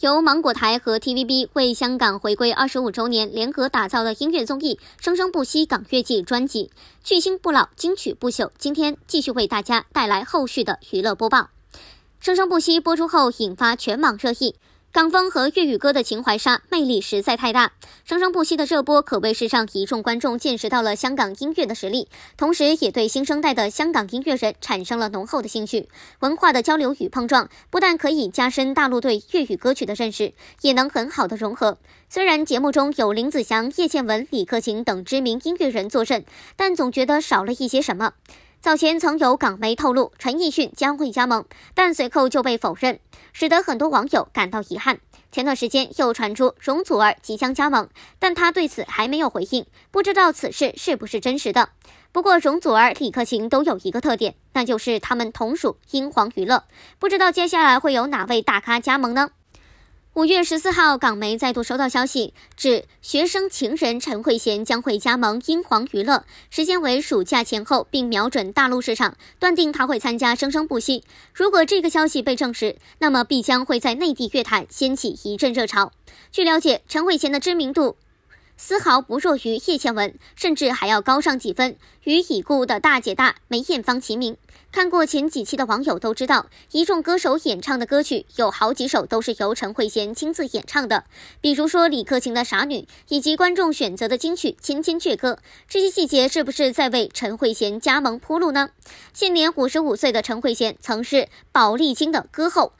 由芒果台和 TVB 为香港回归二十五周年联合打造的音乐综艺《生生不息港乐季》专辑，巨星不老，金曲不朽。今天继续为大家带来后续的娱乐播报，《生生不息》播出后引发全网热议。港风和粤语歌的情怀杀魅力实在太大，生生不息的热播可谓是让一众观众见识到了香港音乐的实力，同时也对新生代的香港音乐人产生了浓厚的兴趣。文化的交流与碰撞不但可以加深大陆对粤语歌曲的认识，也能很好的融合。虽然节目中有林子祥、叶倩文、李克勤等知名音乐人坐镇，但总觉得少了一些什么。早前曾有港媒透露陈奕迅将会加盟，但随后就被否认。使得很多网友感到遗憾。前段时间又传出容祖儿即将加盟，但她对此还没有回应，不知道此事是不是真实的。不过，容祖儿、李克勤都有一个特点，那就是他们同属英皇娱乐。不知道接下来会有哪位大咖加盟呢？五月十四号，港媒再度收到消息，指学生情人陈慧娴将会加盟英皇娱乐，时间为暑假前后，并瞄准大陆市场，断定她会参加《生生不息》。如果这个消息被证实，那么必将会在内地乐坛掀起一阵热潮。据了解，陈慧娴的知名度。丝毫不弱于叶倩文，甚至还要高上几分，与已故的大姐大梅艳芳齐名。看过前几期的网友都知道，一众歌手演唱的歌曲有好几首都是由陈慧娴亲自演唱的，比如说李克勤的《傻女》，以及观众选择的金曲《千千阙歌》。这些细节是不是在为陈慧娴加盟铺路呢？现年五十五岁的陈慧娴曾是宝丽金的歌后，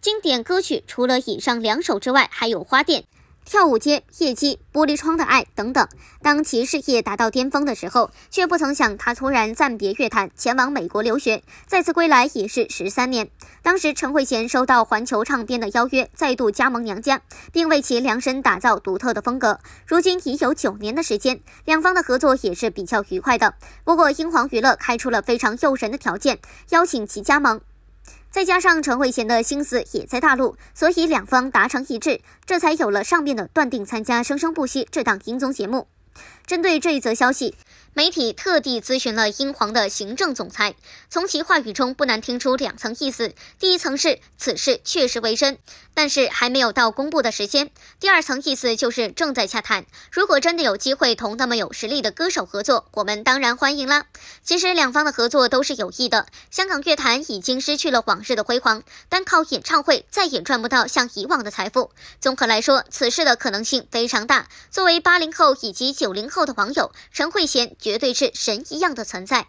经典歌曲除了以上两首之外，还有《花店》。跳舞街、夜机、玻璃窗的爱等等。当其事业达到巅峰的时候，却不曾想他突然暂别乐坛，前往美国留学。再次归来已是十三年。当时陈慧娴收到环球唱片的邀约，再度加盟娘家，并为其量身打造独特的风格。如今已有九年的时间，两方的合作也是比较愉快的。不过英皇娱乐开出了非常诱人的条件，邀请其加盟。再加上陈慧娴的心思也在大陆，所以两方达成一致，这才有了上面的断定参加《生生不息》这档音综节目。针对这一则消息。媒体特地咨询了英皇的行政总裁，从其话语中不难听出两层意思。第一层是此事确实为真，但是还没有到公布的时间。第二层意思就是正在洽谈，如果真的有机会同那么有实力的歌手合作，我们当然欢迎啦。其实两方的合作都是有益的。香港乐坛已经失去了往日的辉煌，单靠演唱会再也赚不到像以往的财富。综合来说，此事的可能性非常大。作为八零后以及九零后的网友，陈慧娴。绝对是神一样的存在。